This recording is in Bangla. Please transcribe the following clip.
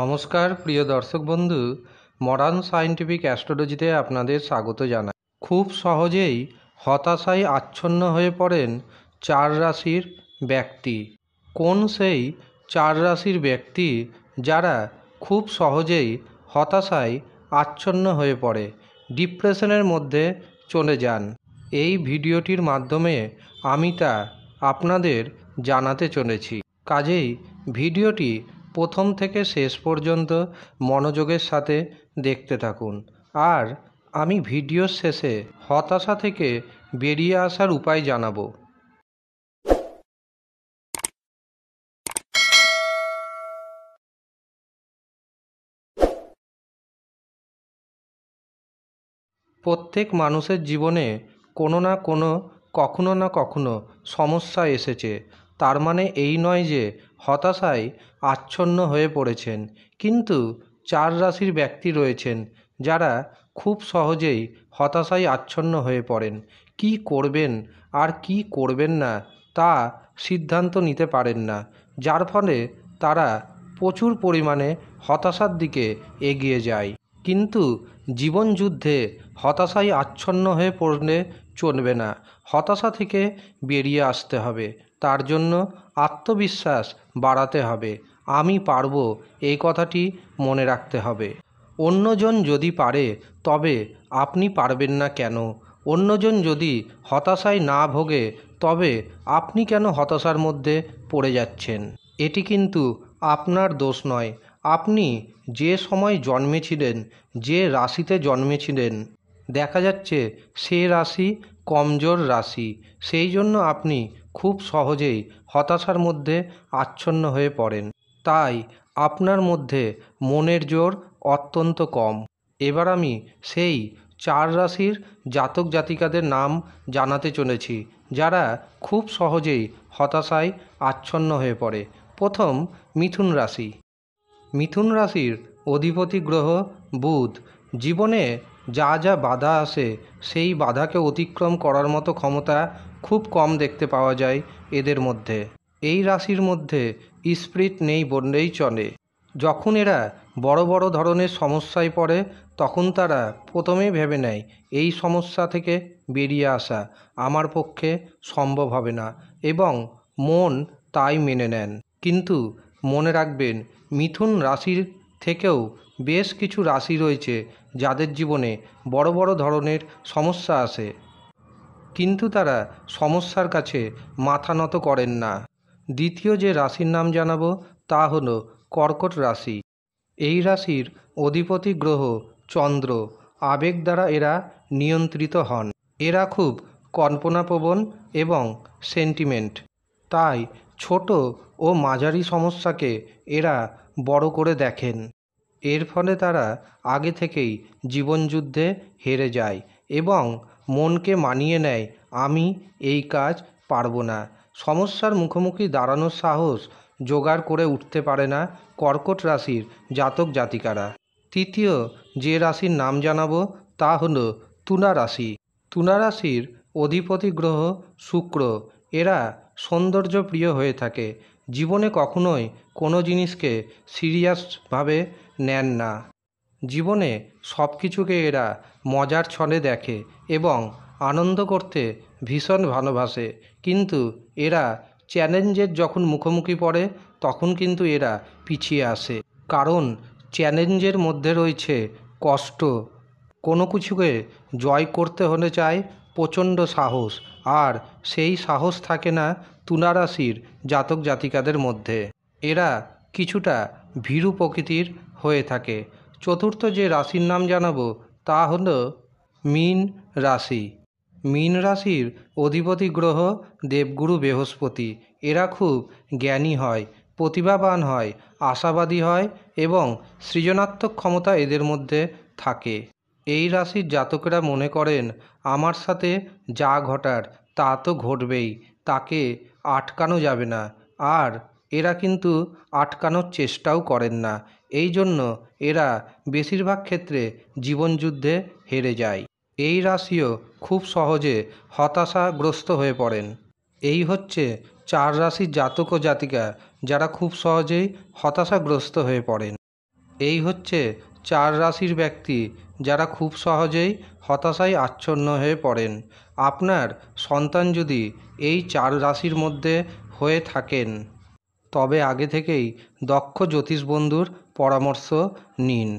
নমস্কার প্রিয় দর্শক বন্ধু মডার্ন সায়েন্টিফিক অ্যাস্ট্রোলজিতে আপনাদের স্বাগত জানাই খুব সহজেই হতাশায় আচ্ছন্ন হয়ে পড়েন চার রাশির ব্যক্তি কোন সেই চার রাশির ব্যক্তি যারা খুব সহজেই হতাশায় আচ্ছন্ন হয়ে পড়ে ডিপ্রেশনের মধ্যে চলে যান এই ভিডিওটির মাধ্যমে আমি তা আপনাদের জানাতে চলেছি কাজেই ভিডিওটি প্রথম থেকে শেষ পর্যন্ত মনোযোগের সাথে দেখতে থাকুন আর আমি ভিডিওর শেষে হতাশা থেকে বেরিয়ে আসার উপায় জানাবো প্রত্যেক মানুষের জীবনে কোনো না কোনো কখনো না কখনো সমস্যা এসেছে তার মানে এই নয় যে হতাশায় আচ্ছন্ন হয়ে পড়েছেন কিন্তু চার রাশির ব্যক্তি রয়েছেন যারা খুব সহজেই হতাশায় আচ্ছন্ন হয়ে পড়েন কি করবেন আর কি করবেন না তা সিদ্ধান্ত নিতে পারেন না যার ফলে তারা প্রচুর পরিমাণে হতাশার দিকে এগিয়ে যায় কিন্তু জীবনযুদ্ধে হতাশায় আচ্ছন্ন হয়ে পড়লে চলবে না হতাশা থেকে বেরিয়ে আসতে হবে তার জন্য আত্মবিশ্বাস বাড়াতে হবে আমি পারব এই কথাটি মনে রাখতে হবে অন্যজন যদি পারে তবে আপনি পারবেন না কেন অন্যজন যদি হতাশায় না ভোগে তবে আপনি কেন হতাশার মধ্যে পড়ে যাচ্ছেন এটি কিন্তু আপনার দোষ নয় আপনি যে সময় জন্মেছিলেন যে রাশিতে জন্মেছিলেন দেখা যাচ্ছে সে রাশি কমজোর রাশি সেই জন্য আপনি খুব সহজেই হতাশার মধ্যে আচ্ছন্ন হয়ে পড়েন তাই আপনার মধ্যে মনের জোর অত্যন্ত কম এবার আমি সেই চার রাশির জাতক জাতিকাদের নাম জানাতে চলেছি যারা খুব সহজেই হতাশায় আচ্ছন্ন হয়ে পড়ে প্রথম মিথুন রাশি মিথুন রাশির অধিপতি গ্রহ বুধ জীবনে যা যা বাধা আসে সেই বাধাকে অতিক্রম করার মতো ক্ষমতা খুব কম দেখতে পাওয়া যায় এদের মধ্যে এই রাশির মধ্যে স্প্রিট নেই বললেই চলে যখন এরা বড় বড় ধরনের সমস্যায় পড়ে তখন তারা প্রথমেই ভেবে নেয় এই সমস্যা থেকে বেরিয়ে আসা আমার পক্ষে সম্ভব হবে না এবং মন তাই মেনে নেন কিন্তু মনে রাখবেন মিথুন রাশির থেকেও বেশ কিছু রাশি রয়েছে যাদের জীবনে বড় বড় ধরনের সমস্যা আসে কিন্তু তারা সমস্যার কাছে মাথা নত করেন না দ্বিতীয় যে রাশির নাম জানাবো তা হল কর্কট রাশি এই রাশির অধিপতি গ্রহ চন্দ্র আবেগ দ্বারা এরা নিয়ন্ত্রিত হন এরা খুব কল্পনাপ্রবণ এবং সেন্টিমেন্ট তাই ছোট ও মাঝারি সমস্যাকে এরা বড় করে দেখেন এর ফলে তারা আগে থেকেই জীবনযুদ্ধে হেরে যায় এবং মনকে মানিয়ে নেয় আমি এই কাজ পারবো না সমস্যার মুখোমুখি দাঁড়ানোর সাহস জোগাড় করে উঠতে পারে না কর্কট রাশির জাতক জাতিকারা তৃতীয় যে রাশির নাম জানাবো তা হল তুলা রাশি তুলা রাশির অধিপতি গ্রহ শুক্র এরা সৌন্দর্যপ্রিয় হয়ে থাকে জীবনে কখনোই কোনো জিনিসকে সিরিয়াসভাবে নেন না জীবনে সব কিছুকে এরা মজার ছলে দেখে এবং আনন্দ করতে ভীষণ ভালোবাসে কিন্তু এরা চ্যালেঞ্জের যখন মুখোমুখি পড়ে তখন কিন্তু এরা পিছিয়ে আসে কারণ চ্যালেঞ্জের মধ্যে রয়েছে কষ্ট কোনো কিছুকে জয় করতে হলে চায় প্রচণ্ড সাহস আর সেই সাহস থাকে না তুলা রাশির জাতক জাতিকাদের মধ্যে এরা কিছুটা ভীরু প্রকৃতির হয়ে থাকে চতুর্থ যে রাশির নাম জানাবো তা হল মীন রাশি মীন রাশির অধিপতি গ্রহ দেবগুরু বৃহস্পতি এরা খুব জ্ঞানী হয় প্রতিভাবান হয় আশাবাদী হয় এবং সৃজনাত্মক ক্ষমতা এদের মধ্যে থাকে এই রাশির জাতকেরা মনে করেন আমার সাথে যা ঘটার তা তো ঘটবেই তাকে আটকানো যাবে না আর এরা কিন্তু আটকানোর চেষ্টাও করেন না এই জন্য এরা বেশিরভাগ ক্ষেত্রে জীবনযুদ্ধে হেরে যায় এই রাশিও খুব সহজে হতাশাগ্রস্ত হয়ে পড়েন এই হচ্ছে চার রাশির জাতক ও জাতিকা যারা খুব সহজেই হতাশাগ্রস্ত হয়ে পড়েন এই হচ্ছে চার রাশির ব্যক্তি যারা খুব সহজেই হতাশায় আচ্ছন্ন হয়ে পড়েন আপনার সন্তান যদি এই চার রাশির মধ্যে হয়ে থাকেন তবে আগে থেকেই দক্ষ জ্যোতিষ বন্ধুর পরামর্শ নিন